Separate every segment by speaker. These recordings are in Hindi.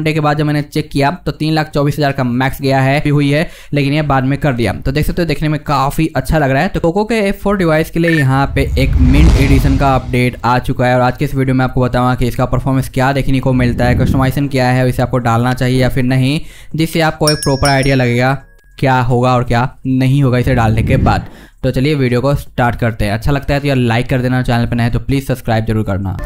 Speaker 1: घंटे के बाद जब मैंने चेक किया तो तीन लाख चौबीस हज़ार का मैक्स गया है भी हुई है लेकिन ये बाद में कर दिया तो देख सकते हो तो देखने में काफ़ी अच्छा लग रहा है तो कोको के एफ फोर डिवाइस के लिए यहाँ पे एक मिंट एडिशन का अपडेट आ चुका है और आज के इस वीडियो में आपको बताऊँगा कि इसका परफॉर्मेंस क्या देखने को मिलता है कस्टमाइजेशन क्या है इसे आपको डालना चाहिए या फिर नहीं जिससे आपको एक प्रॉपर आइडिया लगेगा क्या होगा और क्या नहीं होगा इसे डालने के बाद तो चलिए वीडियो को स्टार्ट करते हैं अच्छा लगता है तो यार लाइक कर देना चैनल पर नहीं तो प्लीज़ सब्सक्राइब जरूर करना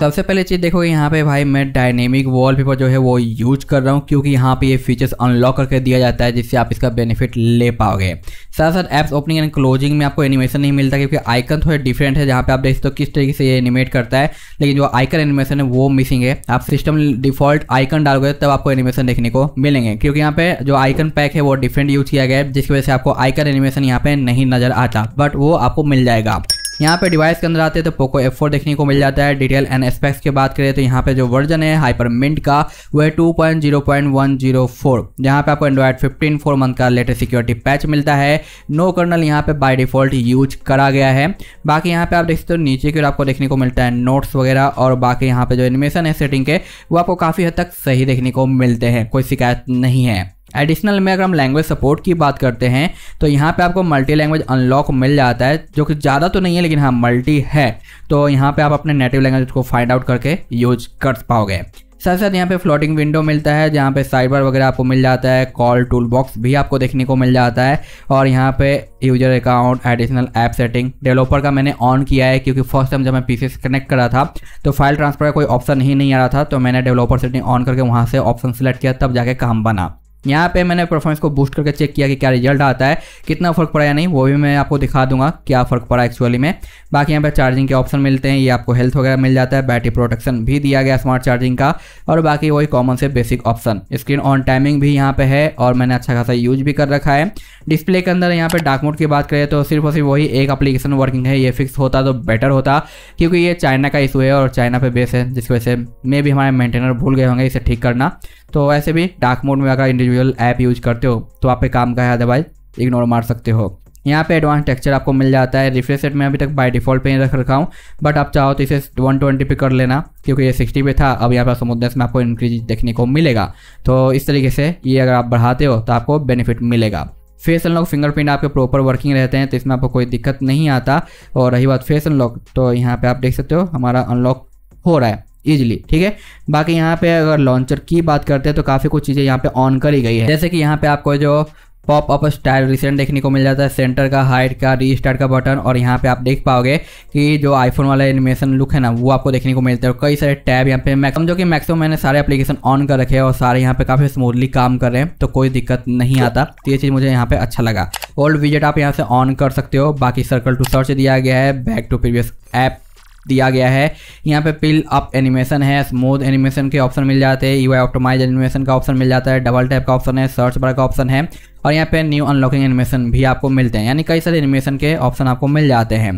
Speaker 1: सबसे पहले चीज़ देखो यहाँ पे भाई मैं डायनेमिक वॉलपेपर जो है वो यूज कर रहा हूँ क्योंकि यहाँ पे ये फीचर्स अनलॉक करके दिया जाता है जिससे आप इसका बेनिफिट ले पाओगे साथ साथ एप्स ओपनिंग एंड क्लोजिंग में आपको एनिमेशन नहीं मिलता क्योंकि आइकन थोड़े डिफरेंट है जहाँ पे आप देख सकते हो किस तरीके से ये एनिमेट करता है लेकिन जो आइकन एनिमेशन है वो मिसिंग है आप सिस्टम डिफॉल्ट आइकन डालोगे तब आपको एनिमेशन देखने को मिलेंगे क्योंकि यहाँ पे जो आइकन पैक है वो डिफरेंट यूज किया गया है जिसकी वजह से आपको आइकन एनिमेशन यहाँ पे नहीं नजर आता बट वो आपको मिल जाएगा यहाँ पे डिवाइस के अंदर आते हैं तो पोको एफ देखने को मिल जाता है डिटेल एंड एस्पेक्ट्स की बात करें तो यहाँ पे जो वर्जन है हाइपर मिंट का वह है two point zero point one zero four जहाँ पर आपको एंड्रॉयड फिफ्टीन फोर मंथ का लेटेस्ट सिक्योरिटी पैच मिलता है नो कर्नल यहाँ पे बाय डिफॉल्ट यूज करा गया है बाकी यहाँ पे आप देखते हो हो नीचे की ओर आपको देखने को मिलता है नोट्स वगैरह और बाकी यहाँ पे जो एनिमेशन है सेटिंग के वो आपको काफ़ी हद तक सही देखने को मिलते हैं कोई शिकायत नहीं है एडिशनल में अगर हम लैंग्वेज सपोर्ट की बात करते हैं तो यहाँ पे आपको मल्टी लैंग्वेज अनलॉक मिल जाता है जो कि ज़्यादा तो नहीं है लेकिन हाँ मल्टी है तो यहाँ पे आप अपने नेटिव लैंग्वेज को फाइंड आउट करके यूज कर पाओगे साथ साथ यहाँ पे फ्लोटिंग विंडो मिलता है जहाँ पे साइबर वगैरह आपको मिल जाता है कॉल टूल बॉक्स भी आपको देखने को मिल जाता है और यहाँ पे user account additional app setting developer का मैंने ऑन किया है क्योंकि फर्स्ट टाइम जब मैं पीसी से कनेक्ट करा था तो फाइल ट्रांसफर का कोई ऑप्शन ही नहीं आ रहा था तो मैंने डेवलपर सेटिंग ऑन करके वहाँ से ऑप्शन सेलेक्ट किया तब जाके काम बना यहाँ पे मैंने परफॉर्मेंस को बूस्ट करके चेक किया कि क्या रिजल्ट आता है कितना फ़र्क पड़ा या नहीं वो भी मैं आपको दिखा दूंगा क्या फ़र्क पड़ा एक्चुअली में बाकी यहाँ पे चार्जिंग के ऑप्शन मिलते हैं ये आपको हेल्थ वगैरह मिल जाता है बैटरी प्रोटेक्शन भी दिया गया स्मार्ट चार्जिंग का और बाकी वही कॉमन से basic option screen on timing भी यहाँ पर है और मैंने अच्छा खासा यूज भी कर रखा है डिस्प्ले के अंदर यहाँ पर डार्क मोड की बात करें तो सिर्फ और सिर्फ वही एक अप्लीकेशन वर्किंग है ये फिक्स होता तो बेटर होता क्योंकि ये चाइना का इशू है और चाइना पर बेस है जिसकी वजह से मे भी हमारे मेंटेनर भूल गए होंगे इसे ठीक करना तो ऐसे भी डार्क मोड में अगर इंडिविजुअल ट्यूटोरियल ऐप यूज करते हो तो आप पे काम का है अदरवाइज इग्नोर मार सकते हो यहाँ पे एडवांस टेक्सचर आपको मिल जाता है रिफ्रेश रेट में अभी तक बाय डिफॉल्ट पे ही रख रखा हूँ बट आप चाहो तो इसे 120 पे कर लेना क्योंकि ये 60 पे था अब यहाँ पर समुद्र में आपको इंक्रीज देखने को मिलेगा तो इस तरीके से ये अगर आप बढ़ाते हो तो आपको बेनिफिट मिलेगा फेस अनलॉक फिंगरप्रिंट आपके प्रॉपर वर्किंग रहते हैं तो इसमें आपको कोई दिक्कत नहीं आता और रही बात फेस अनलॉक तो यहाँ पर आप देख सकते हो हमारा अनलॉक हो रहा है ईजिली ठीक है बाकी यहाँ पे अगर लॉन्चर की बात करते हैं तो काफ़ी कुछ चीज़ें यहाँ पे ऑन करी गई है जैसे कि यहाँ पे आपको जो पॉप अप स्टाइल रिसेंट देखने को मिल जाता है सेंटर का हाइट का रीस्टार्ट का बटन और यहाँ पे आप देख पाओगे कि जो आईफोन वाला एनिमेशन लुक है ना वो आपको देखने को मिलता है और कई सारे टैब यहाँ पे मैक्सिमम जो कि मैक्सिमम मैंने सारे एप्लीकेशन ऑन कर रखे हैं और सारे यहाँ पे काफ़ी स्मूथली काम कर रहे हैं तो कोई दिक्कत नहीं आता तो ये चीज़ मुझे यहाँ पर अच्छा लगा ओल्ड विजेट आप यहाँ से ऑन कर सकते हो बाकी सर्कल टू सर्च दिया गया है बैक टू प्रीवियस ऐप दिया गया है यहाँ पे पिल अप एनिमेशन है स्मूथ एनिमेशन के ऑप्शन मिल जाते हैं यूआई ऑप्टोमाइज एनिमेशन का ऑप्शन मिल जाता है डबल टैप का ऑप्शन है सर्च बार का ऑप्शन है और यहाँ पे न्यू अनलॉकिंग एनिमेशन भी आपको मिलते हैं यानी कई सारे एनिमेशन के ऑप्शन आपको मिल जाते हैं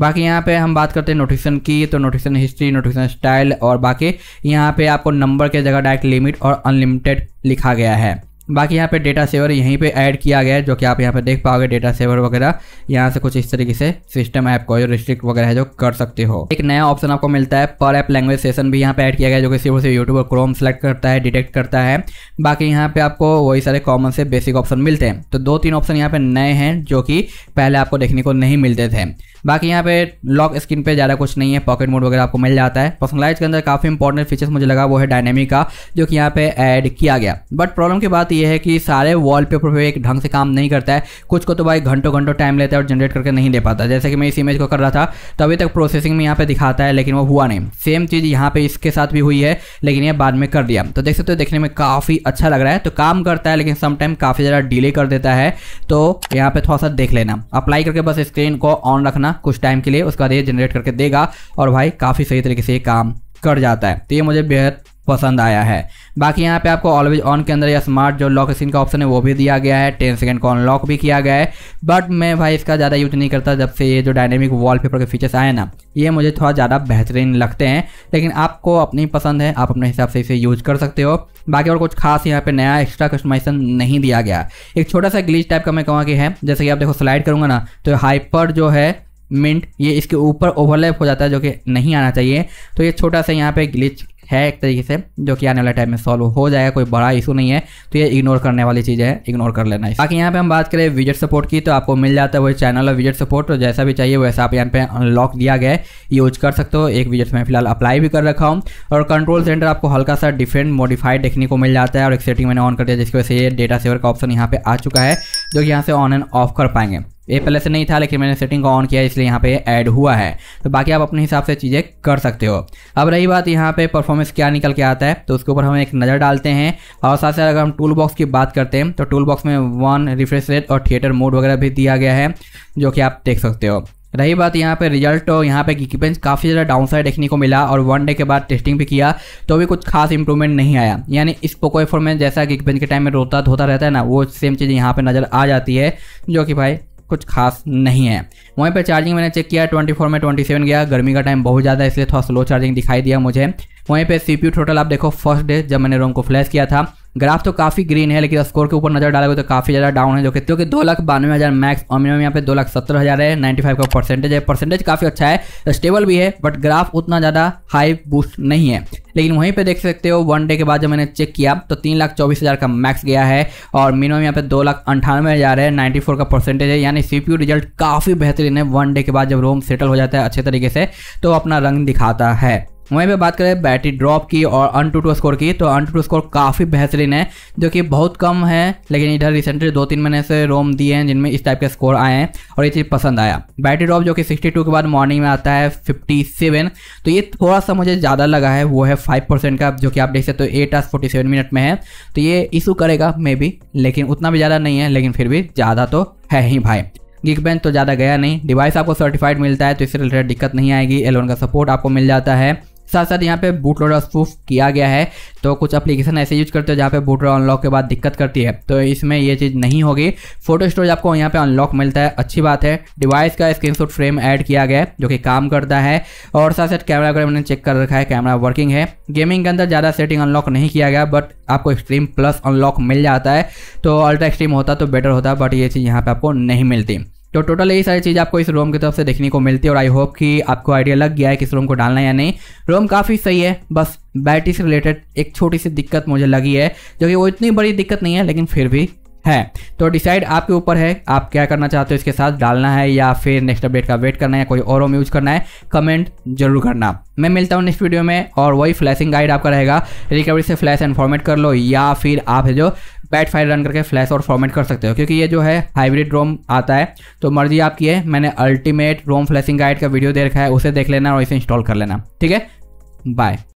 Speaker 1: बाकी यहाँ पे हम बात करते हैं नोटिफिकेशन की तो नोटिफिकेशन हिस्ट्री नोटिफिकेशन स्टाइल और बाकी यहाँ पे आपको नंबर के जगह डायरेक्ट लिमिट और अनलिमिटेड लिखा गया है बाकी यहाँ पे डेटा सेवर यहीं पे ऐड किया गया है जो कि आप यहाँ पे देख पाओगे डेटा सेवर वगैरह यहाँ से कुछ इस तरीके से सिस्टम ऐप को जो रिस्ट्रिक्ट वगैरह है जो कर सकते हो एक नया ऑप्शन आपको मिलता है पर ऐप लैंग्वेज सेशन भी यहाँ पे ऐड किया गया है जो कि सिर्फ यूट्यूब और क्रोम सेलेक्ट करता है डिटेक्ट करता है बाकी यहाँ पे आपको वही सारे कॉमन से बेसिक ऑप्शन मिलते हैं तो दो तीन ऑप्शन यहाँ पे नए हैं जो कि पहले आपको देखने को नहीं मिलते थे बाकी यहाँ पे लॉक स्क्रीन पे ज़्यादा कुछ नहीं है पॉकेट मोड वगैरह आपको मिल जाता है पर्सनलाइज के अंदर काफ़ी इंपॉर्टेंट फीचर्स मुझे लगा वो है डायनेमिक का जो कि यहाँ पे ऐड किया गया बट प्रॉब्लम की बात ये है कि सारे वॉलपेपर पे एक ढंग से काम नहीं करता है कुछ को तो भाई घंटों घंटों टाइम लेता है और जनरेट करके नहीं दे पाता जैसे कि मैं इस इमेज को कर रहा था तो अभी तक प्रोसेसिंग में यहाँ पे दिखाता है लेकिन वो हुआ नहीं सेम चीज़ यहाँ पे इसके साथ भी हुई है लेकिन ये बाद में कर दिया तो देख सकते हो देखने में काफ़ी अच्छा लग रहा है तो काम करता है लेकिन समटाइम काफ़ी ज़्यादा डिले कर देता है तो यहाँ पर थोड़ा सा देख लेना अप्लाई करके बस स्क्रीन को ऑन रखना कुछ टाइम के लिए उसके बाद ये जनरेट करके देगा और भाई काफ़ी सही तरीके से ये काम कर जाता है तो ये मुझे बेहद पसंद आया है बाकी यहाँ पे आपको ऑलवेज ऑन के अंदर या स्मार्ट जो लॉक स्क्रीन का ऑप्शन है वो भी दिया गया है टेन सेकंड का अनलॉक भी किया गया है बट मैं भाई इसका ज़्यादा यूज नहीं करता जब से ये जो डायनेमिक वॉलपेपर के फीचर्स आए ना ये मुझे थोड़ा ज़्यादा बेहतरीन लगते हैं लेकिन आपको अपनी पसंद है आप अपने हिसाब से इसे यूज कर सकते हो बाकी और कुछ खास यहाँ पर नया एक्स्ट्रा कस्टमाइजेशन नहीं दिया गया एक छोटा सा ग्लीच टाइप का मैं कहूँगा कि है जैसे कि आप देखो स्लाइड करूँगा ना तो हाइपर जो है मिंट ये इसके ऊपर ओवरलैप हो जाता है जो कि नहीं आना चाहिए तो ये छोटा सा यहाँ पे ग्लिच है एक तरीके से जो कि आने वाले टाइम में सॉल्व हो जाएगा कोई बड़ा इशू नहीं है तो ये इग्नोर करने वाली चीज़ें हैं इग्नोर कर लेना है बाकी यहाँ पे हम बात करें विजिट सपोर्ट की तो आपको मिल जाता है वो चैनल और विजिट सपोर्ट तो जैसा भी चाहिए वैसा आप यहाँ पे अनलॉक दिया गया है यूज कर सकते हो एक विजिट में फिलहाल अप्लाई भी कर रखा हूँ और कंट्रोल सेंटर आपको हल्का सा डिफरेंट मॉडिफाइड देखने को मिल जाता है और एक सेटिंग मैंने ऑन कर दिया जिसकी वजह से ये डेटा सेवर का ऑप्शन यहाँ पे आ चुका है जो कि यहाँ से ऑन एंड ऑफ कर पाएंगे ये पहले से नहीं था लेकिन मैंने सेटिंग को ऑन किया इसलिए यहाँ पे ऐड हुआ है तो बाकी आप अपने हिसाब से चीज़ें कर सकते हो अब रही बात यहाँ पे परफॉर्मेंस क्या निकल के आता है तो उसके ऊपर हम एक नज़र डालते हैं और साथ साथ अगर हम टूल बॉक्स की बात करते हैं तो टूल बॉक्स में वन रिफ्रेश रेट और थिएटर मोड वगैरह भी दिया गया है जो कि आप देख सकते हो रही बात यहाँ पे रिजल्ट और यहाँ पे इक्विपमेंट काफ़ी ज़्यादा डाउनसाइड देखने को मिला और वन डे के बाद टेस्टिंग भी किया तो भी कुछ खास इंप्रूवमेंट नहीं आया यानी इस पोको एफोर में जैसा इक्विपमेंट के टाइम में रोता धोता रहता है ना वो सेम चीज़ यहाँ पे नज़र आ जाती है जो कि भाई कुछ खास नहीं है वहीं पर चार्जिंग मैंने चेक किया 24 में 27 गया गर्मी का टाइम बहुत ज़्यादा इसलिए थोड़ा स्लो चार्जिंग दिखाई दिया मुझे वहीं पे सीपीयू टोटल आप देखो फर्स्ट डे जब मैंने रोम को फ्लैश किया था ग्राफ तो काफ़ी ग्रीन है लेकिन स्कोर के ऊपर नजर डालोगे तो काफ़ी ज़्यादा डाउन है जो कि क्योंकि दो लाख बानवे हज़ार मैक्स और मिनिमम यहाँ पे दो लाख सत्तर हज़ार है नाइन्टी फाइव का परसेंटेज है परसेंटेज काफ़ी अच्छा है स्टेबल भी है बट ग्राफ उतना ज़्यादा हाई बूस्ट नहीं है लेकिन वहीं पे देख सकते हो वन डे के बाद जब मैंने चेक किया तो तीन लाख चौबीस हज़ार का मैक्स गया है और मिनिमम यहाँ पे दो लाख अंठानवे हज़ार है नाइन्टी फोर का परसेंटेज है यानी सी रिजल्ट काफ़ी बेहतरीन है वन डे के बाद जब रोम सेटल हो जाता है अच्छे तरीके से तो अपना रंग दिखाता है वहीं पे बात करें बैटरी ड्रॉप की और अन टू टू स्कोर की तो अन टू टू स्कोर काफ़ी बेहतरीन है जो कि बहुत कम है लेकिन इधर रिसेंटली दो तीन महीने से रोम दिए हैं जिनमें इस टाइप के स्कोर आए हैं और ये चीज़ पसंद आया बैटरी ड्रॉप जो कि 62 के बाद मॉर्निंग में आता है 57 तो ये थोड़ा सा मुझे ज़्यादा लगा है वो है फाइव का जो कि आप देख सकते हो एट आज फोर्टी मिनट में है तो ये इशू करेगा मे बी लेकिन उतना भी ज़्यादा नहीं है लेकिन फिर भी ज़्यादा तो है ही भाई गिग तो ज़्यादा गया नहीं डिवाइस आपको सर्टिफाइड मिलता है तो इससे रिलेटेड दिक्कत नहीं आएगी एलोन का सपोर्ट आपको मिल जाता है साथ साथ यहाँ पे बूट लोडर प्रूफ किया गया है तो कुछ एप्लीकेशन ऐसे यूज करते हो जहाँ पे बूट लोडर अनलॉक के बाद दिक्कत करती है तो इसमें ये चीज़ नहीं होगी फोटो स्टोरेज आपको यहाँ पे अनलॉक मिलता है अच्छी बात है डिवाइस का स्क्रीनशॉट फ्रेम ऐड किया गया है जो कि काम करता है और साथ साथ कैमरा वगैरह मैंने चेक कर रखा है कैमरा वर्किंग है गेमिंग के अंदर ज़्यादा सेटिंग अनलॉक नहीं किया गया बट आपको एक्सट्रीम प्लस अनलॉक मिल जाता है तो अल्ट्रा एक्सट्रीम होता तो बेटर होता बट ये चीज़ यहाँ पर आपको नहीं मिलती तो टोटल यही सारी चीज़ आपको इस रोम की तरफ से देखने को मिलती है और आई होप कि आपको आइडिया लग गया है कि इस रोम को डालना या नहीं रोम काफ़ी सही है बस बैटरी से रिलेटेड एक छोटी सी दिक्कत मुझे लगी है जो कि वो इतनी बड़ी दिक्कत नहीं है लेकिन फिर भी है तो डिसाइड आपके ऊपर है आप क्या करना चाहते हो इसके साथ डालना है या फिर नेक्स्ट अपडेट का वेट करना है या कोई और रोम यूज करना है कमेंट जरूर करना मैं मिलता हूँ नेक्स्ट वीडियो में और वही फ्लैशिंग गाइड आपका रहेगा रिकवरी से फ्लैश एंड फॉर्मेट कर लो या फिर आप जो बैट फाइल रन करके फ्लैश और फॉर्मेट कर सकते हो क्योंकि ये जो है हाइब्रिड रोम आता है तो मर्जी आपकी है मैंने अल्टीमेट रोम फ्लैशिंग गाइड का वीडियो दे रखा है उसे देख लेना और इसे इंस्टॉल कर लेना ठीक है बाय